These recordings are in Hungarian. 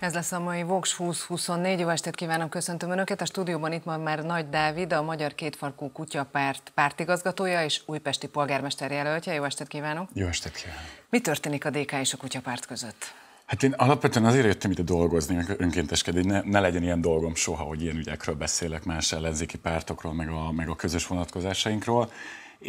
Ez lesz a mai Vox 2024. Jó estét kívánok, köszöntöm Önöket. A stúdióban itt van már Nagy Dávid, a Magyar Kétfarkú Kutyapárt pártigazgatója és újpesti polgármester jelöltje. Jó estét kívánok! Jó estét kívánok! Mi történik a DK és a Kutyapárt között? Hát én alapvetően azért jöttem ide dolgozni, önkénteskedni, ne, ne legyen ilyen dolgom soha, hogy ilyen ügyekről beszélek más ellenzéki pártokról, meg a, meg a közös vonatkozásainkról.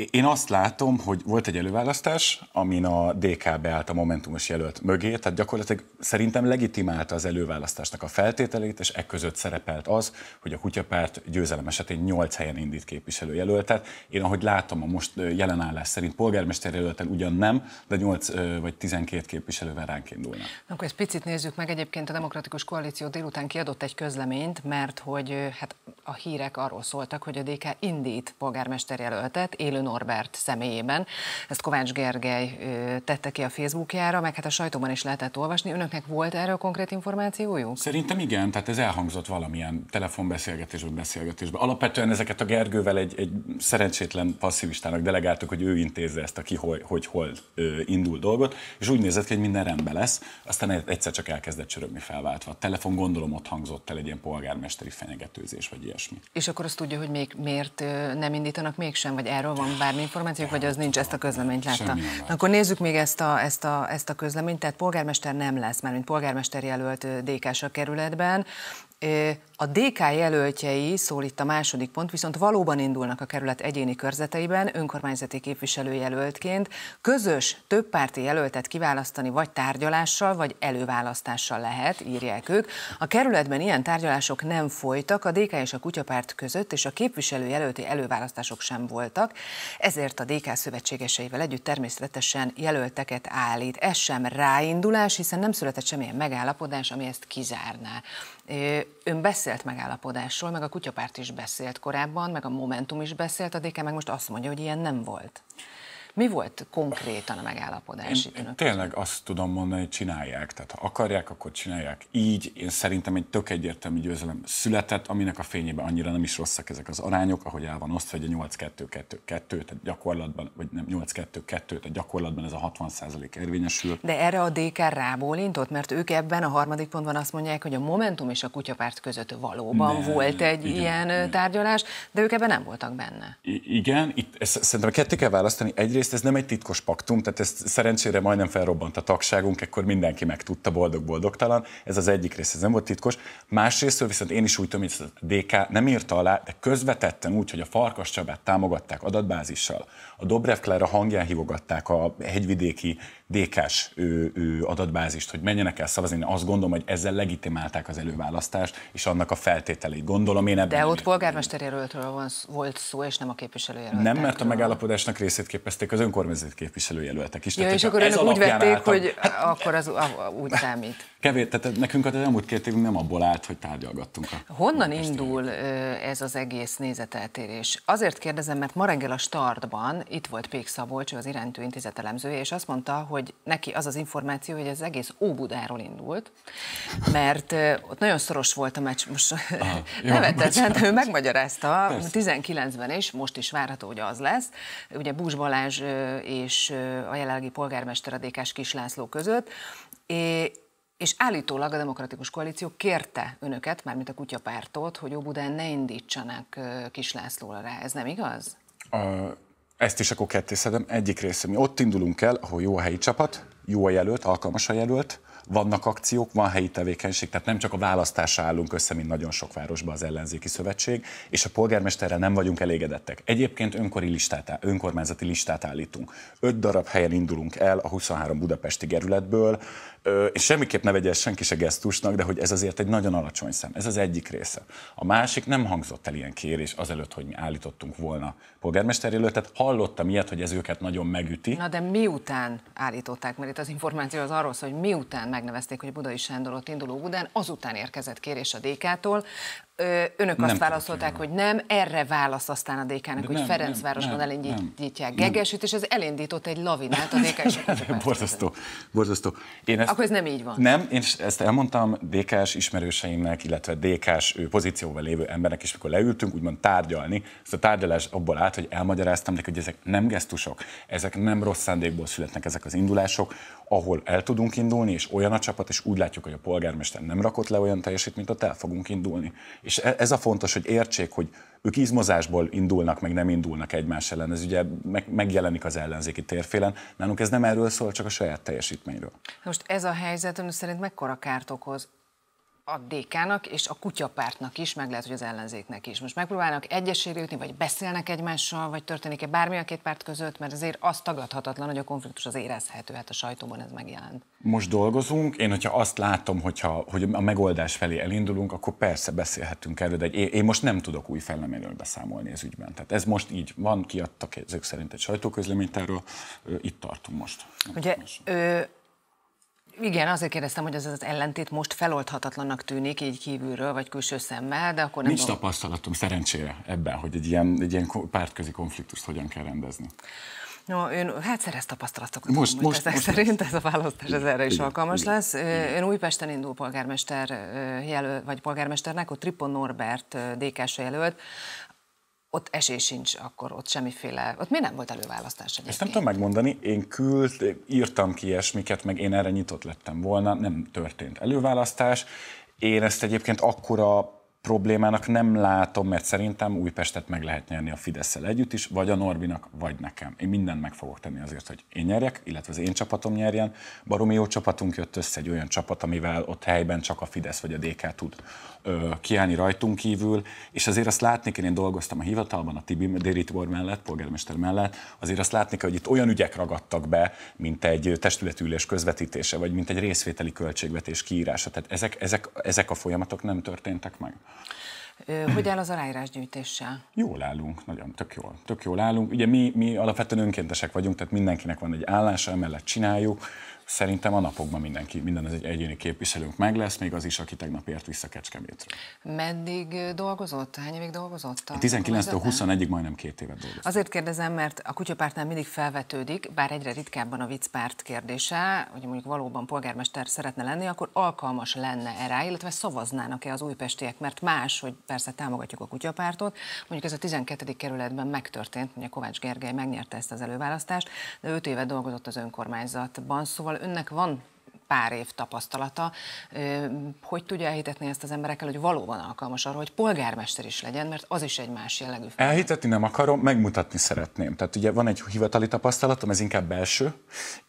Én azt látom, hogy volt egy előválasztás, amin a DK beállt a Momentumos jelölt mögé, tehát gyakorlatilag szerintem legitimálta az előválasztásnak a feltételét, és e között szerepelt az, hogy a kutyapárt győzelem esetén 8 helyen indít képviselőjelöltet. Én ahogy látom, a most jelen állás szerint polgármester jelölten ugyan nem, de 8 vagy 12 képviselővel ránk indulnak. Akkor ezt picit nézzük meg. Egyébként a Demokratikus Koalíció délután kiadott egy közleményt, mert hogy hát a hírek arról szóltak, hogy a DK indít polgármester jelöltet élő Norbert személyében. Ezt Kovács Gergely tette ki a Facebookjára, meg hát a sajtóban is lehetett olvasni. Önöknek volt erről konkrét információjuk? Szerintem igen, tehát ez elhangzott valamilyen telefonbeszélgetésben, beszélgetésben. Alapvetően ezeket a Gergővel egy, egy szerencsétlen passzivistának delegáltuk, hogy ő intézze ezt a ki, hogy, hogy hol ö, indul dolgot, és úgy nézett ki, hogy minden rendben lesz, aztán egyszer csak elkezdett csörögni felváltva. A telefon gondolom ott hangzott el egy ilyen polgármesteri fenyegetőzés, vagy ilyesmi. És akkor azt tudja, hogy még miért nem indítanak mégsem, vagy erről van van bármi információk, vagy az nincs, ezt a közleményt látta. Na, akkor nézzük még ezt a, ezt, a, ezt a közleményt, tehát polgármester nem lesz, mert mint polgármester jelölt DK-s a kerületben. A DK jelöltjei, szól itt a második pont, viszont valóban indulnak a kerület egyéni körzeteiben önkormányzati képviselőjelöltként. Közös többpárti jelöltet kiválasztani vagy tárgyalással, vagy előválasztással lehet, írják ők. A kerületben ilyen tárgyalások nem folytak, a DK és a Kutyapárt között, és a képviselőjelölti előválasztások sem voltak. Ezért a DK szövetségeseivel együtt természetesen jelölteket állít. Ez sem ráindulás, hiszen nem született semmilyen megállapodás, ami ezt kizárná. Ön beszélt megállapodásról, meg a Kutyapárt is beszélt korábban, meg a Momentum is beszélt, a DK meg most azt mondja, hogy ilyen nem volt. Mi volt konkrétan a megállapodás? Én, én tényleg azt tudom mondani, hogy csinálják. Tehát ha akarják, akkor csinálják. Így én szerintem egy tök egyértelmű győzelem született, aminek a fényében annyira nem is rosszak ezek az arányok, ahogy el van osztva, hogy a 8-2-2-2, tehát gyakorlatban, vagy nem 8-2-2, tehát gyakorlatban ez a 60% érvényesül. De erre a DK rábólintott, mert ők ebben a harmadik pontban azt mondják, hogy a Momentum és a Kutyapárt között valóban ne, volt egy igen, ilyen ne. tárgyalás, de ők ebben nem voltak benne. I- igen, itt ezt szerintem kettő kell választani. Egyrészt egyrészt ez nem egy titkos paktum, tehát ezt szerencsére majdnem felrobbant a tagságunk, ekkor mindenki megtudta boldog-boldogtalan, ez az egyik rész, ez nem volt titkos. másrészt viszont én is úgy tudom, hogy a DK nem írta alá, de közvetetten úgy, hogy a Farkas Csabát támogatták adatbázissal, a Dobrev Klára hangján hívogatták a hegyvidéki DK-s adatbázist, hogy menjenek el szavazni. Én azt gondolom, hogy ezzel legitimálták az előválasztást, és annak a feltételeit gondolom. Én ebben De ott polgármesterjelöltről volt szó, és nem a képviselőjelöltről. Nem, mert a megállapodásnak részét képezték az önkormányzati képviselőjelöltek is. Ja, tehát, és akkor ez úgy vették, álltam, hogy hát, akkor az a, úgy számít. Kevés, tehát nekünk az elmúlt két évünk nem abból állt, hogy tárgyalgattunk. A Honnan indul ez az egész nézeteltérés? Azért kérdezem, mert ma reggel a startban itt volt Pék Szabolcs, az iránytű intézet elemzője, és azt mondta, hogy hogy neki az az információ, hogy az egész Óbudáról indult, mert ott nagyon szoros volt a meccs, most Aha, nevetett, jó, hát ő megmagyarázta Persze. 19-ben is, most is várható, hogy az lesz. Ugye Búzs Balázs és a jelenlegi polgármester a DK-s Kislászló között, és állítólag a Demokratikus Koalíció kérte önöket, mármint a kutyapártot, hogy Óbudán ne indítsanak Kislászlóra rá. Ez nem igaz? A, ezt is akkor ketté szedem. Egyik része mi ott indulunk el, ahol jó a helyi csapat, jó a jelölt, alkalmas a jelölt, vannak akciók, van helyi tevékenység, tehát nem csak a választásra állunk össze, mint nagyon sok városban az ellenzéki szövetség, és a polgármesterrel nem vagyunk elégedettek. Egyébként önkori listát, önkormányzati listát állítunk. Öt darab helyen indulunk el a 23 budapesti gerületből, és semmiképp ne vegye senki se gesztusnak, de hogy ez azért egy nagyon alacsony szem. Ez az egyik része. A másik nem hangzott el ilyen kérés azelőtt, hogy mi állítottunk volna polgármesterjelöltet. Hallottam ilyet, hogy ez őket nagyon megüti. Na de miután állították, mert itt az információ az arról szól, hogy miután megnevezték, hogy Budai Sándorot induló Budán, azután érkezett kérés a DK-tól, önök nem azt válaszolták, hogy nem, erre válasz aztán a dk hogy nem, Ferencvárosban nem, elindítják Gegesüt, és ez elindított egy lavinát a DK és Borzasztó, borzasztó. Én ezt, Akkor ez nem így van. Nem, én ezt elmondtam DK-s ismerőseimnek, illetve DK-s pozícióval lévő embernek is, mikor leültünk, úgymond tárgyalni. Ezt a tárgyalás abból állt, hogy elmagyaráztam neki, hogy ezek nem gesztusok, ezek nem rossz szándékból születnek ezek az indulások, ahol el tudunk indulni, és olyan a csapat, és úgy látjuk, hogy a polgármester nem rakott le olyan teljesítményt, ott el fogunk indulni. És és e, ez a fontos, hogy értsék, hogy ők izmozásból indulnak, meg nem indulnak egymás ellen. Ez ugye meg, megjelenik az ellenzéki térfélen. Nálunk ez nem erről szól, csak a saját teljesítményről. Most ez a helyzet ön szerint mekkora kárt okoz a DK-nak és a kutyapártnak is, meg lehet, hogy az ellenzéknek is. Most megpróbálnak egyesére jutni, vagy beszélnek egymással, vagy történik-e bármi a két párt között, mert azért az tagadhatatlan, hogy a konfliktus az érezhető, hát a sajtóban ez megjelent. Most dolgozunk, én hogyha azt látom, hogyha, hogy a megoldás felé elindulunk, akkor persze beszélhetünk erről, de én, én most nem tudok új felleméről beszámolni az ügyben. Tehát ez most így van, kiadtak ezek szerint egy sajtóközleményt, erről itt tartunk most. Ugye, most. Ö, igen, azért kérdeztem, hogy ez az ellentét most feloldhatatlannak tűnik így kívülről, vagy külső szemmel, de akkor nem... Nincs tapasztalatom szerencsére ebben, hogy egy ilyen, egy ilyen pártközi konfliktust hogyan kell rendezni. No, ön hát szerez tapasztalatokat. Most, most, ezek most szerint ez a választás ez erre is igen, alkalmas igen, lesz. Igen. Ön Újpesten indul polgármester jelölt, vagy polgármesternek, ott Tripon Norbert dk jelölt, ott esély sincs, akkor ott semmiféle, ott mi nem volt előválasztás egyébként? Ezt nem tudom megmondani, én küld, írtam ki ilyesmiket, meg én erre nyitott lettem volna, nem történt előválasztás. Én ezt egyébként akkora problémának nem látom, mert szerintem Újpestet meg lehet nyerni a fidesz együtt is, vagy a Norbinak, vagy nekem. Én mindent meg fogok tenni azért, hogy én nyerjek, illetve az én csapatom nyerjen. Baromi jó csapatunk jött össze, egy olyan csapat, amivel ott helyben csak a Fidesz vagy a DK tud ö, kiállni rajtunk kívül, és azért azt látni kell, én dolgoztam a hivatalban, a Tibi Déritbor mellett, polgármester mellett, azért azt látni kell, hogy itt olyan ügyek ragadtak be, mint egy testületülés közvetítése, vagy mint egy részvételi költségvetés kiírása. Tehát ezek, ezek, ezek a folyamatok nem történtek meg. Hogy áll az aláírásgyűjtéssel? Jól állunk, nagyon, tök jól. Tök jól állunk. Ugye mi, mi alapvetően önkéntesek vagyunk, tehát mindenkinek van egy állása, emellett csináljuk. Szerintem a napokban mindenki, minden az egy egyéni képviselőnk meg lesz, még az is, aki tegnap ért vissza Kecskemétről. Meddig dolgozott? Hány évig dolgozott? 19-től 21-ig majdnem két évet dolgozott. Azért kérdezem, mert a kutyapártnál mindig felvetődik, bár egyre ritkábban a viccpárt kérdése, hogy mondjuk valóban polgármester szeretne lenni, akkor alkalmas lenne erre, illetve szavaznának-e az újpestiek, mert más, hogy persze támogatjuk a kutyapártot, mondjuk ez a 12. kerületben megtörtént, ugye Kovács Gergely megnyerte ezt az előválasztást, de 5 éve dolgozott az önkormányzatban, szóval önnek van pár év tapasztalata. Hogy tudja elhitetni ezt az emberekkel, hogy valóban alkalmas arra, hogy polgármester is legyen, mert az is egy más jellegű. Feladat. Elhitetni nem akarom, megmutatni szeretném. Tehát ugye van egy hivatali tapasztalatom, ez inkább belső,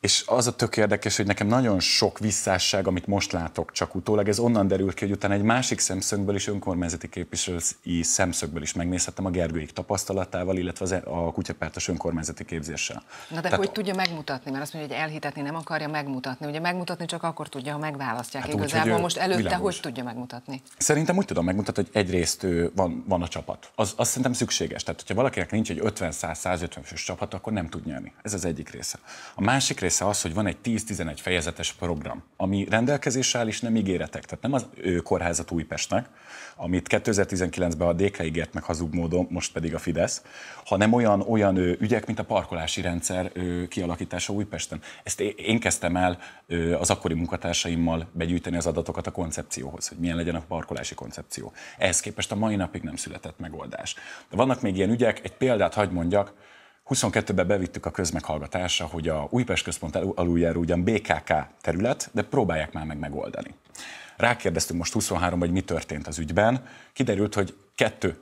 és az a tök érdekes, hogy nekem nagyon sok visszásság, amit most látok csak utólag, ez onnan derül ki, hogy utána egy másik szemszögből is, önkormányzati képviselői szemszögből is megnézhettem a Gergőik tapasztalatával, illetve az e- a kutyapártos önkormányzati képzéssel. Na de Tehát, hogy tudja megmutatni, mert azt mondja, hogy elhitetni nem akarja megmutatni. Ugye megmutatni csak akkor tudja, ha megválasztják hát igazából. Úgy, Most előtte világos. hogy tudja megmutatni? Szerintem úgy tudom megmutatni, hogy egyrészt van, van a csapat. Az, az szerintem szükséges. Tehát, hogyha valakinek nincs egy 50-100-150 fős csapat, akkor nem tud nyerni. Ez az egyik része. A másik része az, hogy van egy 10-11 fejezetes program, ami rendelkezésre áll, és nem ígéretek. Tehát nem az ő kórházat Újpestnek, amit 2019-ben a DK ígért meg hazug módon, most pedig a Fidesz, hanem olyan, olyan ügyek, mint a parkolási rendszer kialakítása Újpesten. Ezt én kezdtem el az akkori munkatársaimmal begyűjteni az adatokat a koncepcióhoz, hogy milyen legyen a parkolási koncepció. Ehhez képest a mai napig nem született megoldás. De vannak még ilyen ügyek, egy példát hagy mondjak, 22-ben bevittük a közmeghallgatásra, hogy a Újpest központ aluljáró ugyan BKK terület, de próbálják már meg megoldani. Rákérdeztünk most 23 hogy mi történt az ügyben, kiderült, hogy kettő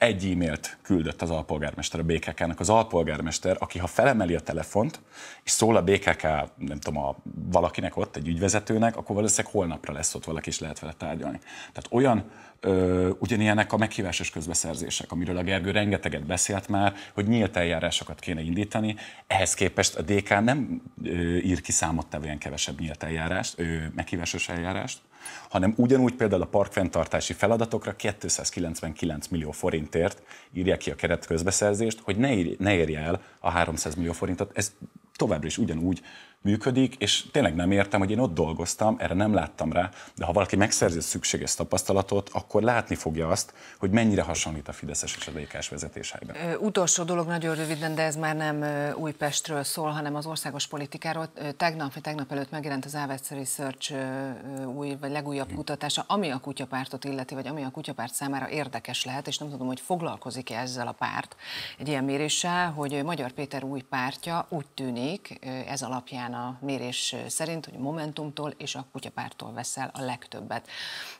egy e-mailt küldött az alpolgármester a BKK-nak. Az alpolgármester, aki ha felemeli a telefont, és szól a BKK, nem tudom, a, valakinek ott, egy ügyvezetőnek, akkor valószínűleg holnapra lesz ott valaki, és lehet vele tárgyalni. Tehát olyan ö, ugyanilyenek a meghívásos közbeszerzések, amiről a Gergő rengeteget beszélt már, hogy nyílt eljárásokat kéne indítani. Ehhez képest a DK nem ö, ír ki számottevően kevesebb nyílt eljárást, ö, meghívásos eljárást, hanem ugyanúgy például a parkfenntartási feladatokra 299 millió forintért írják ki a keretközbeszerzést, hogy ne, ne érje el a 300 millió forintot. Ez továbbra is ugyanúgy működik, és tényleg nem értem, hogy én ott dolgoztam, erre nem láttam rá, de ha valaki megszerzi a szükséges tapasztalatot, akkor látni fogja azt, hogy mennyire hasonlít a Fideszes és a DK-s vezetésében. Ö, utolsó dolog nagyon röviden, de ez már nem Újpestről szól, hanem az országos politikáról. Tegnap vagy tegnap előtt megjelent az Avets Research új vagy legújabb kutatása, ami a kutyapártot illeti, vagy ami a kutyapárt számára érdekes lehet, és nem tudom, hogy foglalkozik-e ezzel a párt egy ilyen méréssel, hogy Magyar Péter új pártja úgy tűnik ez alapján alapján a mérés szerint, hogy a Momentumtól és a kutyapártól veszel a legtöbbet.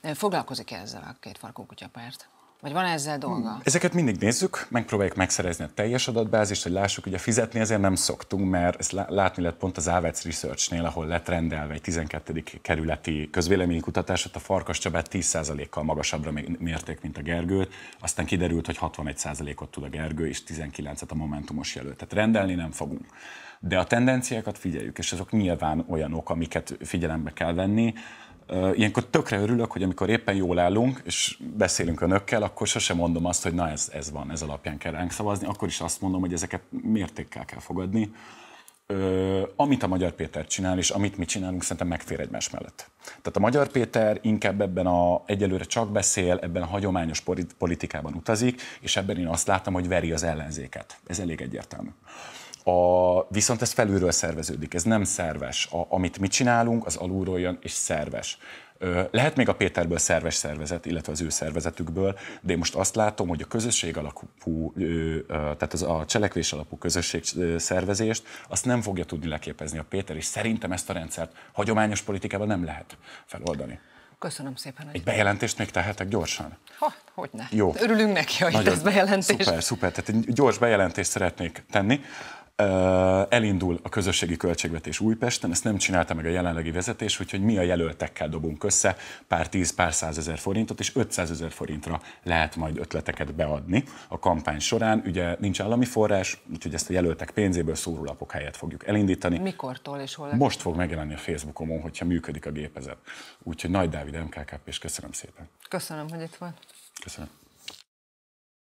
Foglalkozik -e ezzel a két farkú kutyapárt? Vagy van ezzel dolga? Hmm. Ezeket mindig nézzük, megpróbáljuk megszerezni a teljes adatbázist, hogy lássuk, ugye fizetni ezért nem szoktunk, mert ezt látni lett pont az Ávec Research-nél, ahol lett rendelve egy 12. kerületi közvéleménykutatásot, a Farkas Csabát 10%-kal magasabbra mérték, mint a Gergőt, aztán kiderült, hogy 61%-ot tud a Gergő, és 19-et a Momentumos jelölt. Tehát rendelni nem fogunk de a tendenciákat figyeljük, és azok nyilván olyanok, amiket figyelembe kell venni. Ilyenkor tökre örülök, hogy amikor éppen jól állunk, és beszélünk önökkel, akkor sosem mondom azt, hogy na ez, ez van, ez alapján kell ránk szavazni, akkor is azt mondom, hogy ezeket mértékkel kell fogadni. Ö, amit a Magyar Péter csinál, és amit mi csinálunk, szerintem megfér egymás mellett. Tehát a Magyar Péter inkább ebben a egyelőre csak beszél, ebben a hagyományos politikában utazik, és ebben én azt látom, hogy veri az ellenzéket. Ez elég egyértelmű. A, viszont ez felülről szerveződik, ez nem szerves. A, amit mi csinálunk, az alulról jön, és szerves. Lehet még a Péterből szerves szervezet, illetve az ő szervezetükből, de én most azt látom, hogy a közösség alapú, tehát az a cselekvés alapú közösség szervezést, azt nem fogja tudni leképezni a Péter, és szerintem ezt a rendszert hagyományos politikában nem lehet feloldani. Köszönöm szépen. Egy bejelentést még tehetek gyorsan? Ha, Hogy ne? Jó. Örülünk neki, hogy Nagyon, ez bejelentés. Szuper, szuper. Tehát egy gyors bejelentést szeretnék tenni elindul a közösségi költségvetés Újpesten, ezt nem csinálta meg a jelenlegi vezetés, úgyhogy mi a jelöltekkel dobunk össze pár tíz, pár százezer forintot, és 500 ezer forintra lehet majd ötleteket beadni a kampány során. Ugye nincs állami forrás, úgyhogy ezt a jelöltek pénzéből szórólapok helyett fogjuk elindítani. Mikortól és hol? Most fog megjelenni a Facebookomon, hogyha működik a gépezet. Úgyhogy Nagy Dávid, MKKP, és köszönöm szépen. Köszönöm, hogy itt volt. Köszönöm.